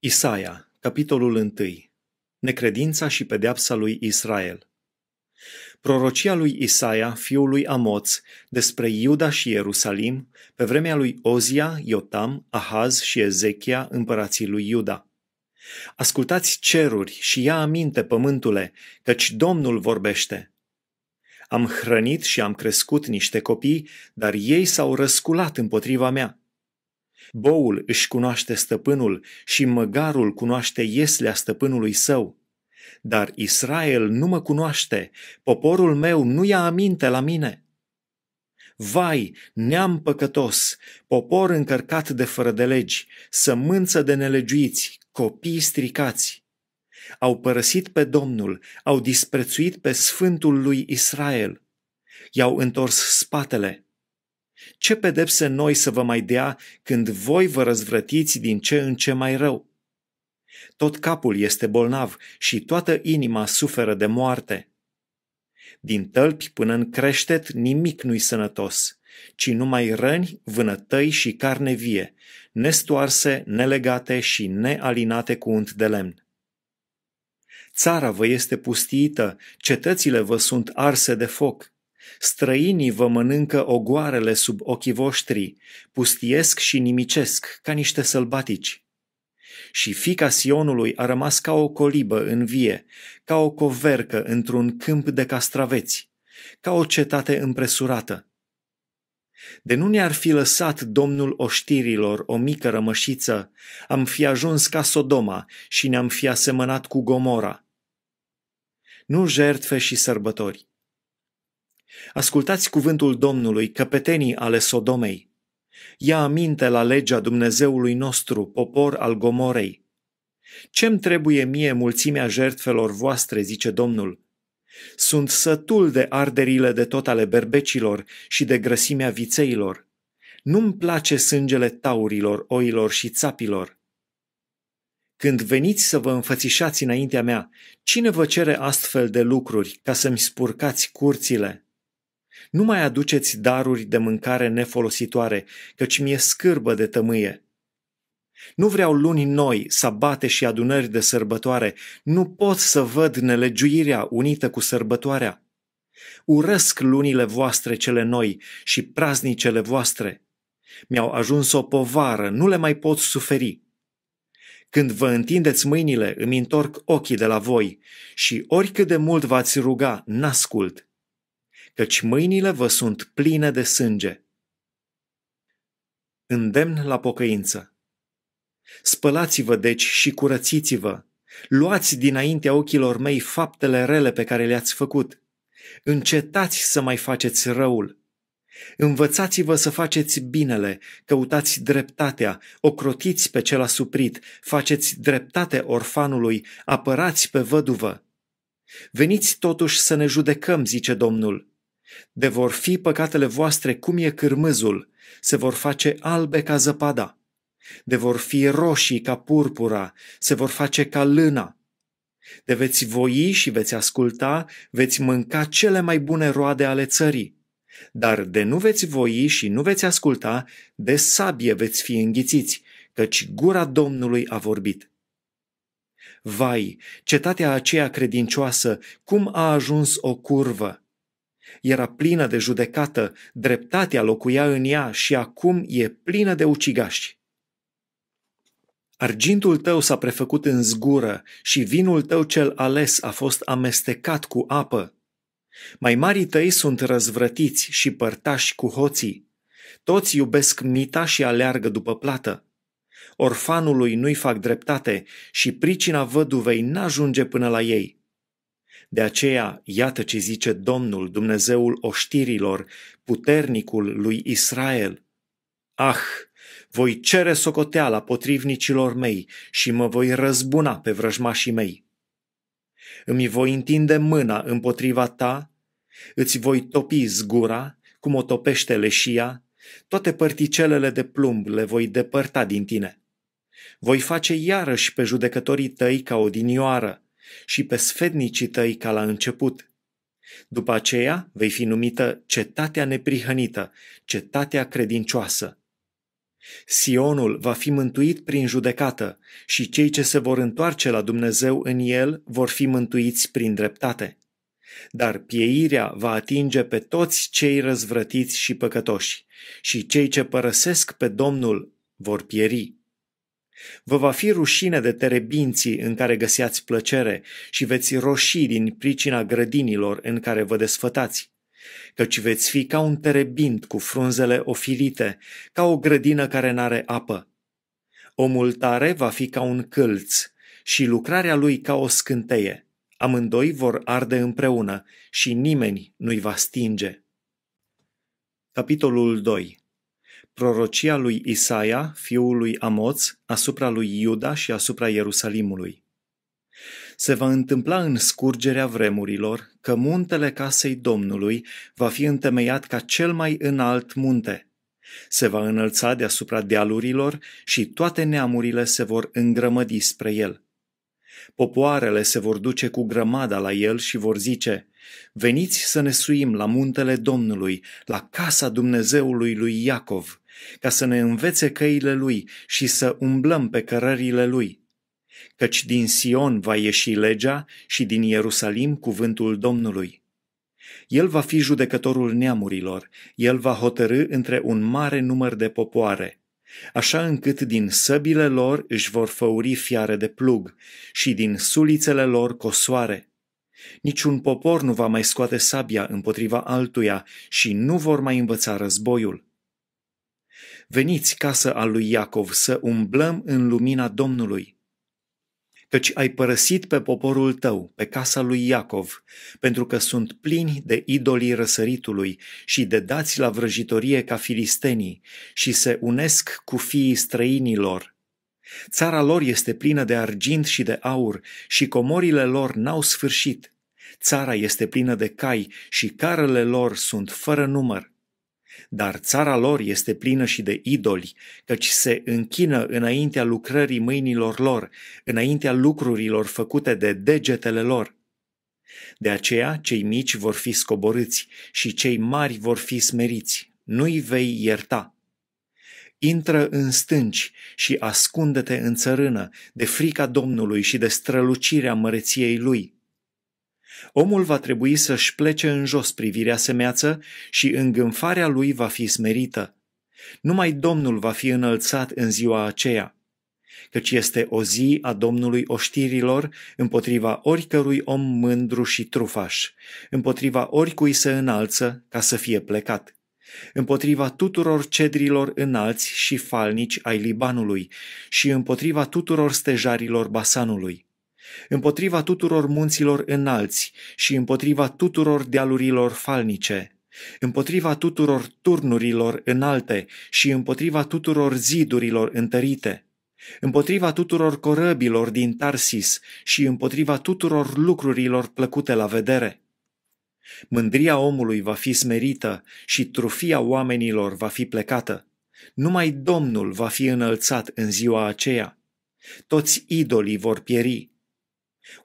Isaia, capitolul 1. Necredința și pedeapsa lui Israel. Prorocia lui Isaia, fiul lui Amoț, despre Iuda și Ierusalim, pe vremea lui Ozia, Iotam, Ahaz și Ezechia, împărații lui Iuda. Ascultați ceruri și ia aminte, pământule, căci Domnul vorbește. Am hrănit și am crescut niște copii, dar ei s-au răsculat împotriva mea boul își cunoaște stăpânul și măgarul cunoaște ieslea stăpânului său. Dar Israel nu mă cunoaște, poporul meu nu ia aminte la mine. Vai, neam păcătos, popor încărcat de fără de legi, sămânță de nelegiuiți, copii stricați. Au părăsit pe Domnul, au disprețuit pe Sfântul lui Israel. I-au întors spatele ce pedepse noi să vă mai dea când voi vă răzvrătiți din ce în ce mai rău? Tot capul este bolnav și toată inima suferă de moarte. Din tălpi până în creștet nimic nu-i sănătos, ci numai răni, vânătăi și carne vie, nestoarse, nelegate și nealinate cu unt de lemn. Țara vă este pustiită, cetățile vă sunt arse de foc, Străinii vă mănâncă ogoarele sub ochii voștri, pustiesc și nimicesc ca niște sălbatici. Și fica Sionului a rămas ca o colibă în vie, ca o covercă într-un câmp de castraveți, ca o cetate împresurată. De nu ne-ar fi lăsat domnul oștirilor o mică rămășiță, am fi ajuns ca Sodoma și ne-am fi asemănat cu Gomora. Nu jertfe și sărbători. Ascultați cuvântul Domnului, căpetenii ale Sodomei. Ia aminte la legea Dumnezeului nostru, popor al Gomorei. Ce-mi trebuie mie mulțimea jertfelor voastre, zice Domnul? Sunt sătul de arderile de tot ale berbecilor și de grăsimea vițeilor. Nu-mi place sângele taurilor, oilor și țapilor. Când veniți să vă înfățișați înaintea mea, cine vă cere astfel de lucruri ca să-mi spurcați curțile?" Nu mai aduceți daruri de mâncare nefolositoare, căci mi-e scârbă de tămâie. Nu vreau luni noi, sabate și adunări de sărbătoare, nu pot să văd nelegiuirea unită cu sărbătoarea. Urăsc lunile voastre cele noi și praznicele voastre. Mi-au ajuns o povară, nu le mai pot suferi. Când vă întindeți mâinile, îmi întorc ochii de la voi și oricât de mult v-ați ruga, n-ascult căci mâinile vă sunt pline de sânge. Îndemn la pocăință. Spălați-vă deci și curățiți-vă. Luați dinaintea ochilor mei faptele rele pe care le-ați făcut. Încetați să mai faceți răul. Învățați-vă să faceți binele, căutați dreptatea, ocrotiți pe cel asuprit, faceți dreptate orfanului, apărați pe văduvă. Veniți totuși să ne judecăm, zice Domnul. De vor fi păcatele voastre cum e cârmâzul, se vor face albe ca zăpada. De vor fi roșii ca purpura, se vor face ca lâna. De veți voi și veți asculta, veți mânca cele mai bune roade ale țării. Dar de nu veți voi și nu veți asculta, de sabie veți fi înghițiți, căci gura Domnului a vorbit. Vai, cetatea aceea credincioasă, cum a ajuns o curvă! Era plină de judecată, dreptatea locuia în ea și acum e plină de ucigași. Argintul tău s-a prefăcut în zgură și vinul tău cel ales a fost amestecat cu apă. Mai mari tăi sunt răzvrătiți și părtași cu hoții. Toți iubesc mita și aleargă după plată. Orfanului nu-i fac dreptate și pricina văduvei n-ajunge până la ei. De aceea, iată ce zice Domnul, Dumnezeul oștirilor, puternicul lui Israel. Ah, voi cere socoteala potrivnicilor mei și mă voi răzbuna pe vrăjmașii mei. Îmi voi întinde mâna împotriva ta, îți voi topi zgura, cum o topește leșia, toate părticelele de plumb le voi depărta din tine. Voi face iarăși pe judecătorii tăi ca odinioară, și pe sfetnicii tăi ca la început. După aceea vei fi numită cetatea neprihănită, cetatea credincioasă. Sionul va fi mântuit prin judecată și cei ce se vor întoarce la Dumnezeu în el vor fi mântuiți prin dreptate. Dar pieirea va atinge pe toți cei răzvrătiți și păcătoși și cei ce părăsesc pe Domnul vor pieri. Vă va fi rușine de terebinții în care găseați plăcere și veți roși din pricina grădinilor în care vă desfătați, căci veți fi ca un terebint cu frunzele ofilite, ca o grădină care n-are apă. Omul tare va fi ca un câlț și lucrarea lui ca o scânteie. Amândoi vor arde împreună și nimeni nu-i va stinge. Capitolul 2 prorocia lui Isaia, fiul lui Amoț, asupra lui Iuda și asupra Ierusalimului. Se va întâmpla în scurgerea vremurilor că muntele casei Domnului va fi întemeiat ca cel mai înalt munte. Se va înălța deasupra dealurilor și toate neamurile se vor îngrămădi spre el. Popoarele se vor duce cu grămada la el și vor zice, Veniți să ne suim la muntele Domnului, la casa Dumnezeului lui Iacov, ca să ne învețe căile lui și să umblăm pe cărările lui. Căci din Sion va ieși legea și din Ierusalim cuvântul Domnului. El va fi judecătorul neamurilor, el va hotărâ între un mare număr de popoare, așa încât din săbile lor își vor făuri fiare de plug și din sulițele lor cosoare. Niciun popor nu va mai scoate sabia împotriva altuia și nu vor mai învăța războiul. Veniți, casă al lui Iacov, să umblăm în lumina Domnului. Căci ai părăsit pe poporul tău, pe casa lui Iacov, pentru că sunt plini de idolii răsăritului și de dați la vrăjitorie ca filistenii și se unesc cu fiii străinilor. Țara lor este plină de argint și de aur și comorile lor n-au sfârșit. Țara este plină de cai și carele lor sunt fără număr. Dar țara lor este plină și de idoli, căci se închină înaintea lucrării mâinilor lor, înaintea lucrurilor făcute de degetele lor. De aceea, cei mici vor fi scoborâți și cei mari vor fi smeriți. Nu-i vei ierta. Intră în stânci și ascunde-te în țărână de frica Domnului și de strălucirea măreției lui. Omul va trebui să-și plece în jos privirea semeață și îngânfarea lui va fi smerită. Numai Domnul va fi înălțat în ziua aceea, căci este o zi a Domnului oștirilor împotriva oricărui om mândru și trufaș, împotriva oricui se înalță ca să fie plecat împotriva tuturor cedrilor înalți și falnici ai Libanului și împotriva tuturor stejarilor Basanului împotriva tuturor munților înalți și împotriva tuturor dealurilor falnice, împotriva tuturor turnurilor înalte și împotriva tuturor zidurilor întărite, împotriva tuturor corăbilor din Tarsis și împotriva tuturor lucrurilor plăcute la vedere. Mândria omului va fi smerită și trufia oamenilor va fi plecată. Numai Domnul va fi înălțat în ziua aceea. Toți idolii vor pieri,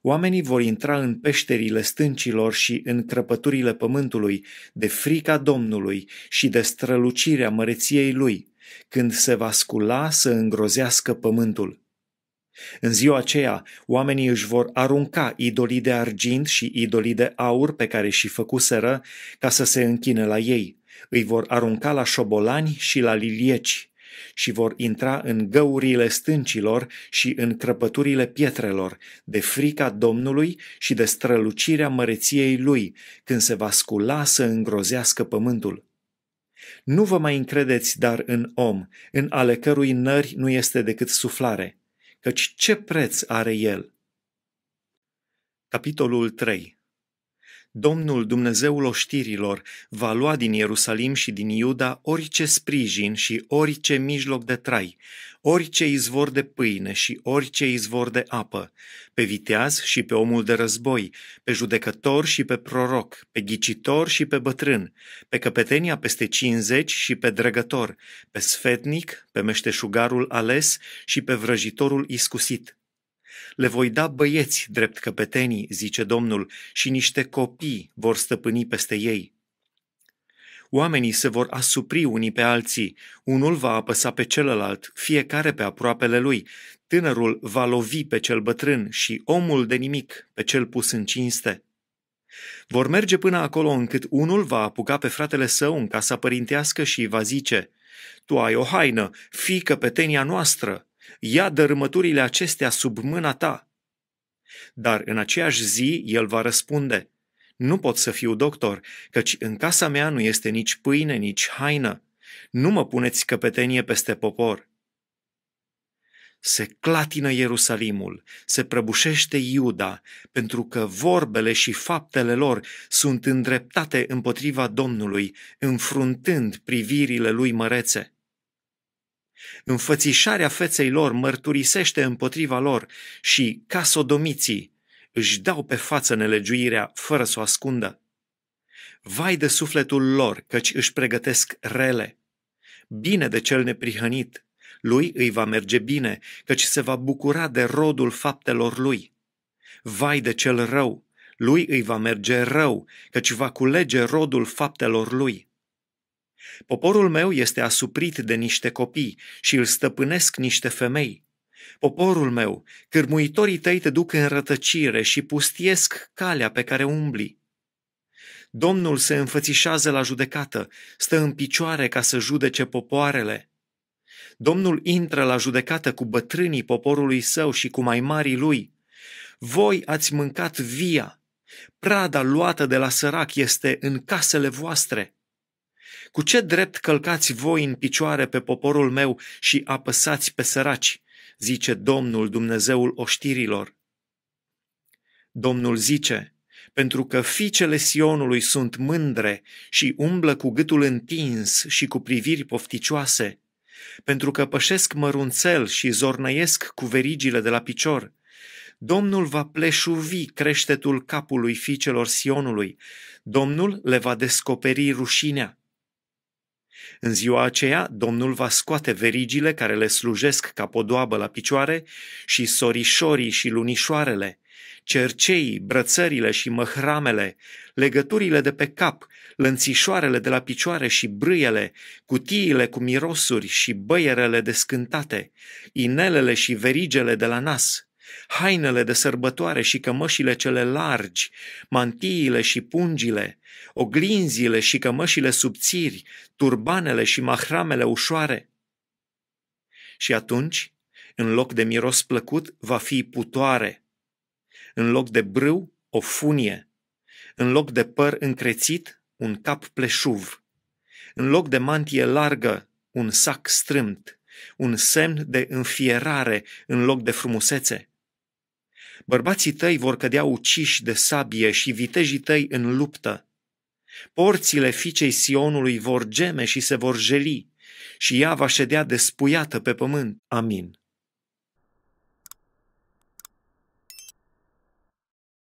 Oamenii vor intra în peșterile stâncilor și în crăpăturile pământului, de frica Domnului și de strălucirea măreției lui, când se va scula să îngrozească pământul. În ziua aceea, oamenii își vor arunca idolii de argint și idolii de aur pe care și făcuseră ca să se închine la ei. Îi vor arunca la șobolani și la lilieci și vor intra în găurile stâncilor și în crăpăturile pietrelor, de frica Domnului și de strălucirea măreției lui, când se va scula să îngrozească pământul. Nu vă mai încredeți dar în om, în ale cărui nări nu este decât suflare, căci ce preț are el? Capitolul 3 Domnul Dumnezeul oștirilor va lua din Ierusalim și din Iuda orice sprijin și orice mijloc de trai, orice izvor de pâine și orice izvor de apă, pe viteaz și pe omul de război, pe judecător și pe proroc, pe ghicitor și pe bătrân, pe căpetenia peste cincizeci și pe drăgător, pe sfetnic, pe meșteșugarul ales și pe vrăjitorul iscusit, le voi da băieți drept căpetenii, zice Domnul, și niște copii vor stăpâni peste ei. Oamenii se vor asupri unii pe alții, unul va apăsa pe celălalt, fiecare pe aproapele lui, tânărul va lovi pe cel bătrân și omul de nimic pe cel pus în cinste. Vor merge până acolo încât unul va apuca pe fratele său în casa părintească și va zice, Tu ai o haină, fii căpetenia noastră!" ia dărâmăturile acestea sub mâna ta. Dar în aceeași zi el va răspunde, nu pot să fiu doctor, căci în casa mea nu este nici pâine, nici haină. Nu mă puneți căpetenie peste popor. Se clatină Ierusalimul, se prăbușește Iuda, pentru că vorbele și faptele lor sunt îndreptate împotriva Domnului, înfruntând privirile lui mărețe. Înfățișarea feței lor mărturisește împotriva lor și, ca sodomiții, își dau pe față nelegiuirea fără să o ascundă. Vai de sufletul lor, căci își pregătesc rele. Bine de cel neprihănit, lui îi va merge bine, căci se va bucura de rodul faptelor lui. Vai de cel rău, lui îi va merge rău, căci va culege rodul faptelor lui. Poporul meu este asuprit de niște copii și îl stăpânesc niște femei. Poporul meu, cârmuitorii tăi te duc în rătăcire și pustiesc calea pe care umbli. Domnul se înfățișează la judecată, stă în picioare ca să judece popoarele. Domnul intră la judecată cu bătrânii poporului său și cu mai marii lui. Voi ați mâncat via. Prada luată de la sărac este în casele voastre. Cu ce drept călcați voi în picioare pe poporul meu și apăsați pe săraci, zice Domnul Dumnezeul oștirilor. Domnul zice, pentru că fiicele Sionului sunt mândre și umblă cu gâtul întins și cu priviri pofticioase, pentru că pășesc mărunțel și zornăiesc cu verigile de la picior. Domnul va pleșuvi creștetul capului fiicelor Sionului, Domnul le va descoperi rușinea. În ziua aceea, Domnul va scoate verigile care le slujesc ca podoabă la picioare și sorișorii și lunișoarele, cerceii, brățările și măhramele, legăturile de pe cap, lănțișoarele de la picioare și brâiele, cutiile cu mirosuri și băierele descântate, inelele și verigele de la nas, hainele de sărbătoare și cămășile cele largi, mantiile și pungile, oglinzile și cămășile subțiri, turbanele și mahramele ușoare. Și atunci, în loc de miros plăcut, va fi putoare. În loc de brâu, o funie. În loc de păr încrețit, un cap pleșuv. În loc de mantie largă, un sac strâmt un semn de înfierare în loc de frumusețe. Bărbații tăi vor cădea uciși de sabie și vitejii tăi în luptă. Porțile fiicei Sionului vor geme și se vor jeli și ea va ședea despuiată pe pământ. Amin.